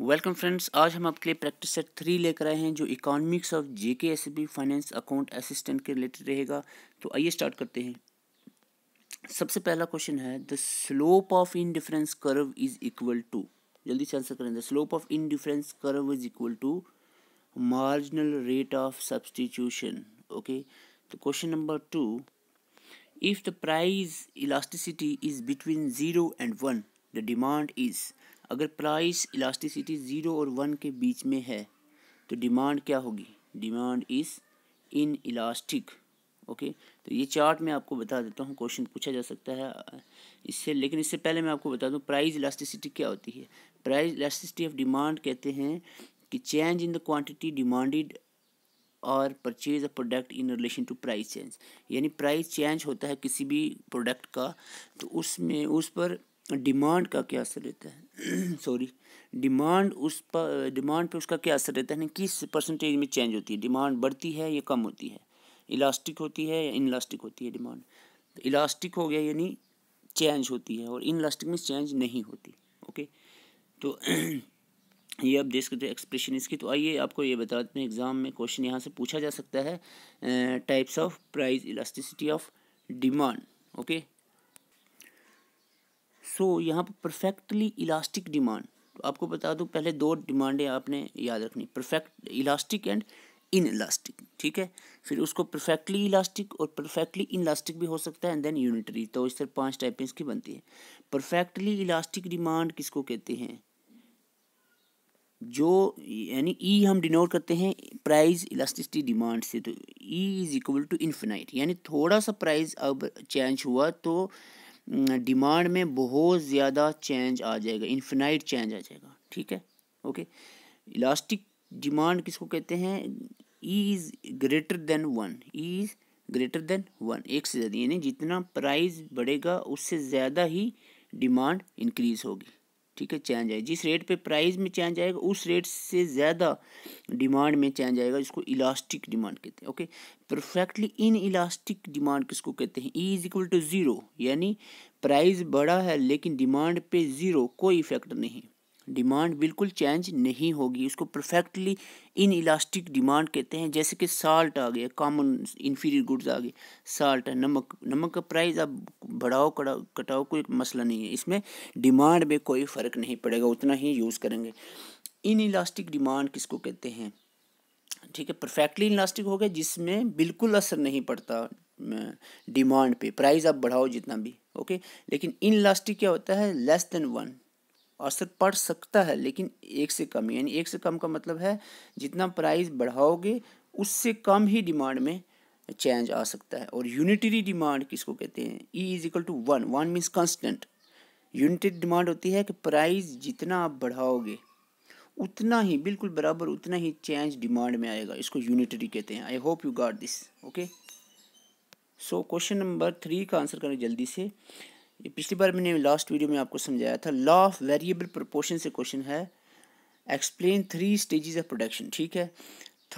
welcome friends आज हम आपके लिए प्रैक्टिस सेट थ्री लेकर आए हैं जो economics of JK S B finance account assistant के रिलेटेड रहेगा तो आइए स्टार्ट करते हैं सबसे पहला क्वेश्चन है the slope of indifference curve is equal to जल्दी से आंसर करें the slope of indifference curve is equal to marginal rate of substitution okay तो question number two if the price elasticity is between zero and one the demand is अगर price elasticity zero और one के बीच में है तो demand क्या होगी demand is inelastic okay तो ये चार्ट मैं आपको बता देता हूँ क्वेश्चन पूछा जा सकता है इससे लेकिन इससे पहले मैं आपको बता दूँ प्राइस इलास्टिसिटी क्या होती है प्राइस इलास्टिसिटी ऑफ डिमांड कहते हैं कि change in the quantity demanded और purchase a product in relation to price change यानी प्राइस चेंज होता है किसी भी प्रोडक्ट का तो उसमें उस पर डिमांड का क्या असर रहता है सॉरी डिमांड उस पर डिमांड पे उसका क्या असर रहता है किस परसेंटेज में चेंज होती है डिमांड बढ़ती है या कम होती है इलास्टिक होती है या इनलास्टिक होती है डिमांड तो इलास्टिक हो गया यानी चेंज होती है और इनलास्टिक में चेंज नहीं होती ओके तो ये आप देख सकते हैं एक्सप्रेशन इसकी तो आइए आपको ये बता देते हैं एग्ज़ाम में क्वेश्चन यहाँ से पूछा जा सकता है types of price elasticity of demand okay so यहाँ पर परफेक्टली इलास्टिक डिमांड तो आपको बता दूँ पहले दो डिमांडें आपने याद रखनी perfect elastic and inelastic ठीक है फिर उसको परफेक्टली इलास्टिक और परफेक्टली इन इलास्टिक भी हो सकता है एंड देन यूनिटरी तो इस तरह पांच टाइपें इसकी बनती है परफेक्टली इलास्टिक डिमांड किसको कहते हैं जो यानी ई e हम डिनोट करते हैं प्राइस इलास्टिसिटी डिमांड से तो E is equal to infinite यानी थोड़ा सा प्राइस अब चेंज हुआ तो हम्म, डिमांड में बहुत ज़्यादा चेंज आ जाएगा इन्फिनाइट चेंज आ जाएगा ठीक है ओके इलास्टिक डिमांड किसको कहते हैं E is greater than one E is greater than one एक से ज़्यादा यानी जितना प्राइस बढ़ेगा उससे ज़्यादा ही डिमांड इंक्रीज़ होगी ठीक है चेंज आए जिस रेट पे प्राइस में चेंज आएगा उस रेट से ज़्यादा डिमांड में चेंज आएगा जिसको इलास्टिक डिमांड कहते हैं okay perfectly inelastic demand किसको कहते हैं E is equal to zero यानी प्राइस बड़ा है लेकिन डिमांड पे ज़ीरो कोई इफेक्ट नहीं डिमांड बिल्कुल चेंज नहीं होगी उसको परफेक्टली इन इलास्टिक डिमांड कहते हैं जैसे कि साल्ट आ गया कॉमन इन्फीरियर गुड्स आ गए साल्ट है नमक नमक का प्राइस अब बढ़ाओ कटाओ कोई मसला नहीं है इसमें डिमांड में कोई फ़र्क नहीं पड़ेगा उतना ही यूज़ करेंगे इन इलास्टिक डिमांड किसको कहते हैं ठीक है परफेक्टली इलास्टिक हो गया जिसमें बिल्कुल असर नहीं पड़ता डिमांड पे प्राइस आप बढ़ाओ जितना भी ओके लेकिन इन इलास्टिक क्या होता है लेस देन वन असर पड़ सकता है लेकिन एक से कम यानी एक से कम का मतलब है जितना प्राइस बढ़ाओगे उससे कम ही डिमांड में चेंज आ सकता है और यूनिटरी डिमांड किसको कहते हैं E is equal to one one means constant unitary demand होती है कि प्राइस जितना आप बढ़ाओगे उतना ही बिल्कुल बराबर उतना ही चेंज डिमांड में आएगा इसको यूनिटरी कहते हैं I hope you got this okay so question number three का आंसर करें जल्दी से ये पिछली बार मैंने लास्ट वीडियो में आपको समझाया था लॉ ऑफ वेरिएबल प्रोपोर्शन से क्वेश्चन है explain three stages of production ठीक है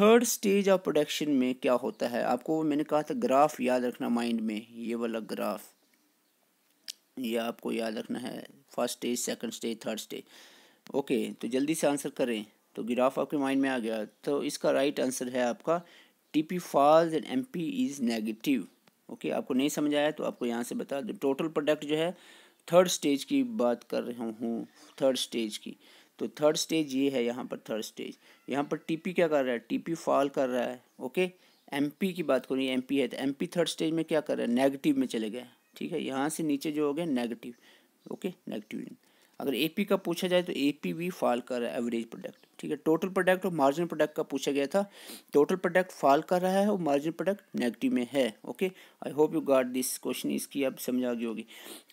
थर्ड स्टेज ऑफ प्रोडक्शन में क्या होता है आपको मैंने कहा था ग्राफ याद रखना माइंड में ये वाला ग्राफ ये आपको याद रखना है first stage second stage third stage okay तो जल्दी से आंसर करें तो ग्राफ आपके माइंड में आ गया तो इसका राइट right आंसर है आपका T P falls and M P is negative okay आपको नहीं समझ आया तो आपको यहाँ से बता दो टोटल प्रोडक्ट जो है थर्ड स्टेज की बात कर रहा हूँ थर्ड स्टेज की तो थर्ड स्टेज ये है यहाँ पर थर्ड स्टेज यहाँ पर टीपी क्या कर रहा है टीपी फॉल कर रहा है ओके एमपी की बात करूँ एमपी है तो एमपी थर्ड स्टेज में क्या कर रहा है नेगेटिव में चले गए ठीक है यहाँ से नीचे जो हो गया नेगेटिव ओके नेगेटिव अगर एपी का पूछा जाए तो एपी भी फॉल कर रहा है एवरेज प्रोडक्ट ठीक है टोटल प्रोडक्ट और मार्जिन प्रोडक्ट का पूछा गया था टोटल प्रोडक्ट फॉल कर रहा है और मार्जिन प्रोडक्ट नेगेटिव में है okay I hope you got this question इसकी अब समझ आ गई होगी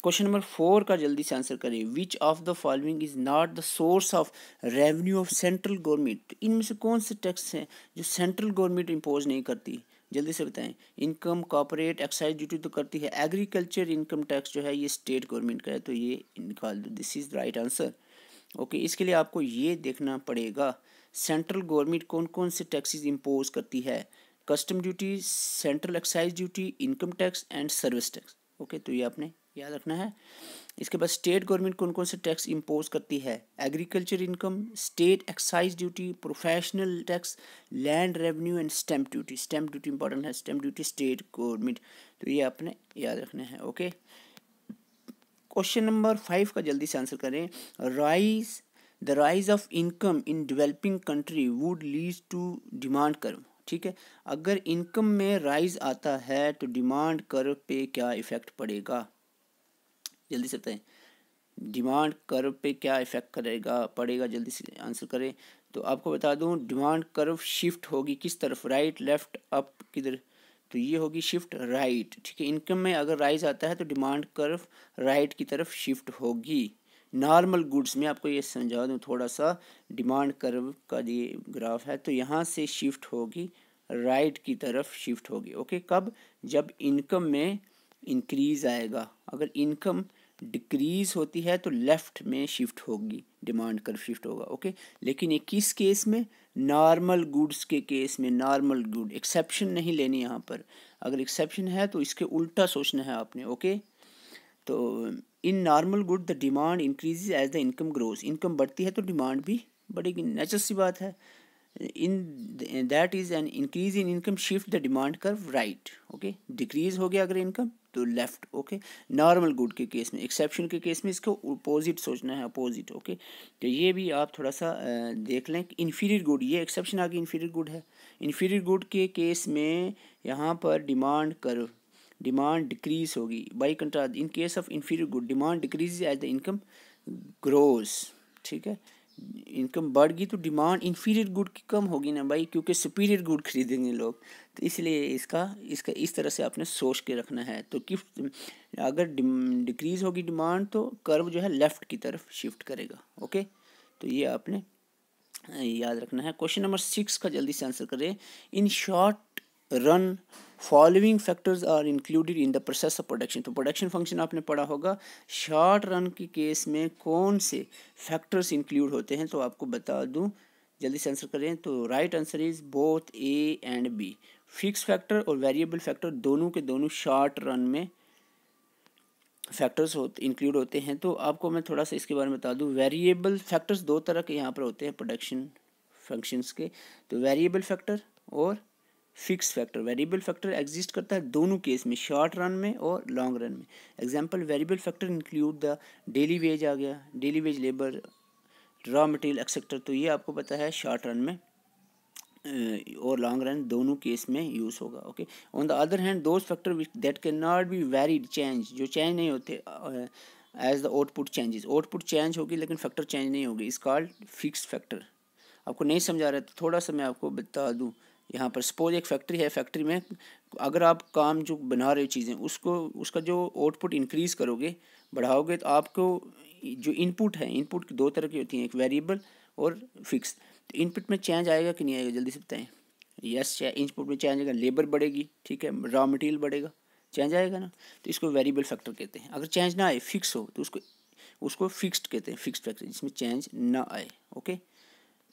क्वेश्चन नंबर फोर का जल्दी से आंसर करें which of the following is not the source of revenue of central government इनमें से कौन से टैक्स हैं जो सेंट्रल गवर्नमेंट इम्पोज नहीं करती जल्दी से बताएं इनकम कॉपोरेट एक्साइज ड्यूटी तो करती है एग्रीकल्चर इनकम टैक्स जो है ये स्टेट गवर्नमेंट का है तो ये निकाल दो this is right answer okay इसके लिए आपको ये देखना पड़ेगा सेंट्रल गवर्नमेंट कौन कौन से टैक्सेस इम्पोज करती है custom duty central excise duty income tax and service tax okay तो ये आपने याद रखना है इसके बाद स्टेट गवर्नमेंट कौन कौन से टैक्स इम्पोज करती है agriculture income state excise duty professional tax land revenue and stamp duty stamp duty important है स्टैम्प ड्यूटी स्टेट गवर्नमेंट तो ये आपने याद रखना है ओके क्वेश्चन नंबर फाइव का जल्दी से आंसर करें rise the rise of income in developing country would lead to demand कर ठीक है अगर इनकम में राइज आता है तो डिमांड कर पे क्या इफेक्ट पड़ेगा जल्दी से बताएं डिमांड कर्व पे क्या इफेक्ट करेगा पड़ेगा जल्दी से आंसर करें तो आपको बता दूं डिमांड कर्व शिफ्ट होगी किस तरफ राइट लेफ्ट अप किधर तो ये होगी शिफ्ट राइट ठीक है इनकम में अगर राइज आता है तो डिमांड कर्व राइट की तरफ शिफ्ट होगी नॉर्मल गुड्स में आपको ये समझा दूँ थोड़ा सा डिमांड कर्व का ये ग्राफ है तो यहाँ से शिफ्ट होगी राइट की तरफ शिफ्ट होगी ओके कब जब इनकम में इंक्रीज आएगा अगर इनकम डिक्रीज होती है तो लेफ्ट में शिफ्ट होगी डिमांड कर शिफ्ट होगा ओके लेकिन ये किस केस में नॉर्मल गुड्स के केस में नॉर्मल गुड एक्सेप्शन नहीं लेनी यहाँ पर अगर एक्सेप्शन है तो इसके उल्टा सोचना है आपने ओके तो in normal good the demand increase as the income grows income बढ़ती है तो डिमांड भी बढ़ेगी नेचर सी बात है in that is an increase in income shift the demand कर राइट ओके डिक्रीज हो गया अगर income to left okay normal good के केस में एक्सेप्शन के केस में इसको अपोजिट सोचना है अपोजिट ओके तो ये भी आप थोड़ा सा देख लें इन्फीरियर गुड ये एक्सेप्शन आगे इन्फीरियर गुड है इन्फीरियर गुड के केस में यहाँ पर डिमांड कर डिमांड डिक्रीज होगी by contrast in case of inferior good demand decrease as the income grows ठीक है इनकम बढ़ गई तो डिमांड इन्फीरियर गुड की कम होगी ना भाई क्योंकि सुपीरियर गुड खरीदेंगे लोग तो इसलिए इसका इसका इस तरह से आपने सोच के रखना है तो गिफ्ट अगर डिक्रीज होगी डिमांड तो कर्व जो है लेफ़्ट की तरफ शिफ्ट करेगा ओके तो ये आपने याद रखना है क्वेश्चन नंबर सिक्स का जल्दी से आंसर करें in short run following factors are included in the process of production तो प्रोडक्शन फंक्शन आपने पढ़ा होगा शॉर्ट रन के केस में कौन से फैक्टर्स इंक्लूड होते हैं तो आपको बता दूं जल्दी से आंसर करें तो right answer is both A and B fix factor और वेरिएबल फैक्टर दोनों के दोनों शॉर्ट रन में फैक्टर्स होते इंक्लूड होते हैं तो आपको मैं थोड़ा सा इसके बारे में बता दूं वेरिएबल फैक्टर्स दो तरह के यहाँ पर होते हैं प्रोडक्शन फंक्शंस के तो वेरिएबल फैक्टर और fix factor variable factor exist करता है दोनों केस में शॉर्ट रन में और लॉन्ग रन में example variable factor include the daily wage आ गया daily wage labour raw material एक्सेक्टर तो ये आपको पता है शॉर्ट रन में और लॉन्ग रन दोनों केस में यूज़ होगा okay on the other hand those factor which that can not be varied change जो चेंज नहीं होते as the output changes output change होगी लेकिन फैक्टर चेंज नहीं होगी इस कॉल्ड फिक्स फैक्टर आपको नहीं समझा रहा तो थोड़ा सा मैं आपको बता दूँ यहाँ पर सपोज एक फैक्ट्री है फैक्ट्री में अगर आप काम जो बना रहे हो चीज़ें उसको उसका जो आउटपुट इंक्रीज़ करोगे बढ़ाओगे तो आपको जो इनपुट है इनपुट दो तरह की होती हैं एक वेरिएबल और फिक्स तो इनपुट में चेंज आएगा कि नहीं आएगा जल्दी से बताएं यस इनपुट में चेंज आएगा लेबर बढ़ेगी ठीक है रॉ मटेरियल बढ़ेगा चेंज आएगा ना तो इसको वेरिएबल फैक्टर कहते हैं अगर चेंज ना आए फिक्स हो तो उसको उसको फिक्स्ड कहते हैं फिक्स्ड फैक्टर जिसमें चेंज ना आए ओके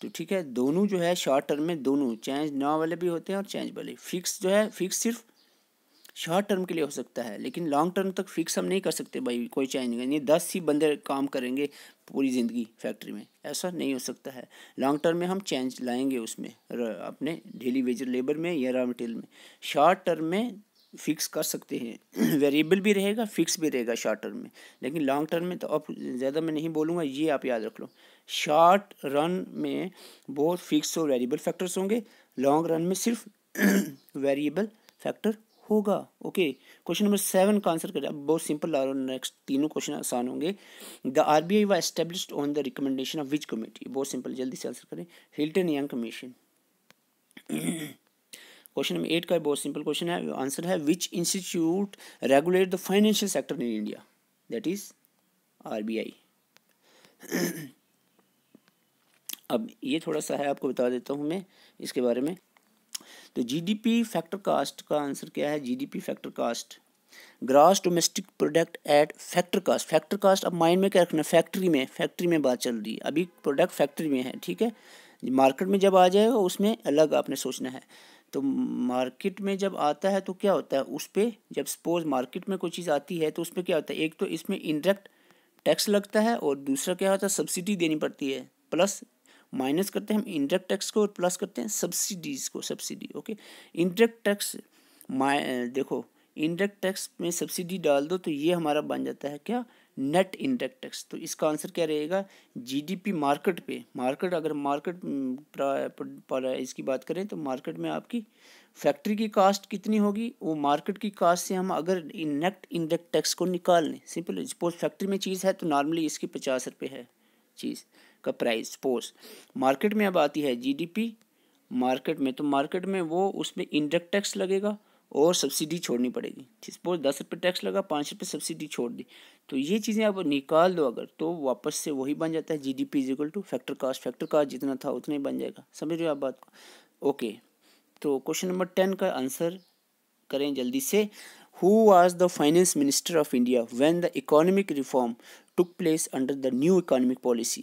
तो ठीक है दोनों जो है शॉर्ट टर्म में दोनों चेंज नाव वाले भी होते हैं और चेंज वाले फिक्स जो है फिक्स सिर्फ शॉर्ट टर्म के लिए हो सकता है लेकिन लॉन्ग टर्म तक फिक्स हम नहीं कर सकते भाई कोई चेंज नहीं ये दस ही बंदे काम करेंगे पूरी ज़िंदगी फैक्ट्री में ऐसा नहीं हो सकता है लॉन्ग टर्म में हम चेंज लाएंगे उसमें अपने डेली वेजर लेबर में या रॉ मटेरियल में शॉर्ट टर्म में फिक्स कर सकते हैं वेरिएबल भी रहेगा फिक्स भी रहेगा शॉर्ट टर्म में लेकिन लॉन्ग टर्म में तो अब ज़्यादा मैं नहीं बोलूँगा ये आप याद रख लो शॉर्ट रन में बहुत फिक्स और वेरिएबल फैक्टर्स होंगे लॉन्ग रन में सिर्फ वेरिएबल फैक्टर होगा ओके क्वेश्चन नंबर सेवन का आंसर करें बहुत सिंपल और नेक्स्ट तीनों क्वेश्चन आसान होंगे the are B I was establish on the recommendation of which committee बहुत सिंपल जल्दी से आंसर करें Hilton Young commission question number eight का बहुत सिंपल क्वेश्चन है आंसर है which institute regulate the financial sector in India that is R B I अब ये थोड़ा सा है आपको बता देता हूँ मैं इसके बारे में तो जीडीपी फैक्टर कास्ट का आंसर क्या है GDP factor cost gross domestic product at factor cost factor cost अब माइंड में क्या रखना फैक्ट्री में फैक्ट्री में बात चल रही है अभी प्रोडक्ट फैक्ट्री में है ठीक है मार्केट में जब आ जाएगा उसमें अलग आपने सोचना है तो मार्केट में जब आता है तो क्या होता है उस पर जब सपोज मार्केट में कोई चीज़ आती है तो उसमें क्या होता है एक तो इसमें इनडायरेक्ट टैक्स लगता है और दूसरा क्या होता है सब्सिडी देनी पड़ती है प्लस माइनस करते हैं हम इंडायरेक्ट टैक्स को और प्लस करते हैं सब्सिडीज को सब्सिडी ओके इंडायरेक्ट टैक्स देखो इंडायरेक्ट टैक्स में सब्सिडी डाल दो तो ये हमारा बन जाता है क्या नेट इंडेक्स टैक्स तो इसका आंसर क्या रहेगा जीडीपी मार्केट पे मार्केट अगर मार्केट पर इसकी बात करें तो मार्केट में आपकी फैक्ट्री की कास्ट कितनी होगी वो मार्केट की कास्ट से हम अगर नेट इंडेक्स टैक्स को निकाल लें सिंपल सपोज फैक्ट्री में चीज़ है तो नॉर्मली इसकी पचास रुपये है चीज़ का प्राइस सपोज मार्केट में अब आती है जीडीपी मार्केट में तो मार्केट में वो उसमें इंडक्ट टैक्स लगेगा और सब्सिडी छोड़नी पड़ेगी सपोज दस रुपये टैक्स लगा पाँच रुपये सब्सिडी छोड़ दी तो ये चीज़ें आप निकाल दो अगर तो वापस से वही बन जाता है G D P is equal to factor cost factor cost जितना था उतना ही बन जाएगा समझ रहे हो आप बात को ओके तो क्वेश्चन नंबर टेन का आंसर करें जल्दी से हु आज the finance minister of India when the economic reform took place under the new economic policy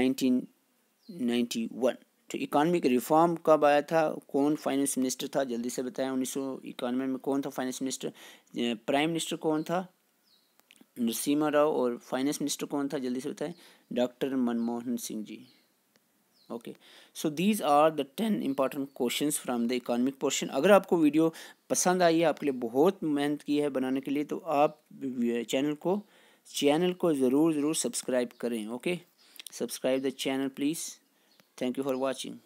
1991 तो इकोनॉमिक रिफॉर्म कब आया था कौन फाइनेंस मिनिस्टर था जल्दी से बताएं उन्नीस सौ इक्यानवे में कौन था फाइनेंस मिनिस्टर प्राइम मिनिस्टर कौन था नरसिम्हा राव और फाइनेंस मिनिस्टर कौन था जल्दी से बताएं doctor Manmohan Singh ji okay so these are the ten important question from the economic portion अगर आपको वीडियो पसंद आई है आपके लिए बहुत मेहनत की है बनाने के लिए तो आप चैनल को चैनल को ज़रूर ज़रूर सब्सक्राइब करें okay subscribe the channel please thank you for watching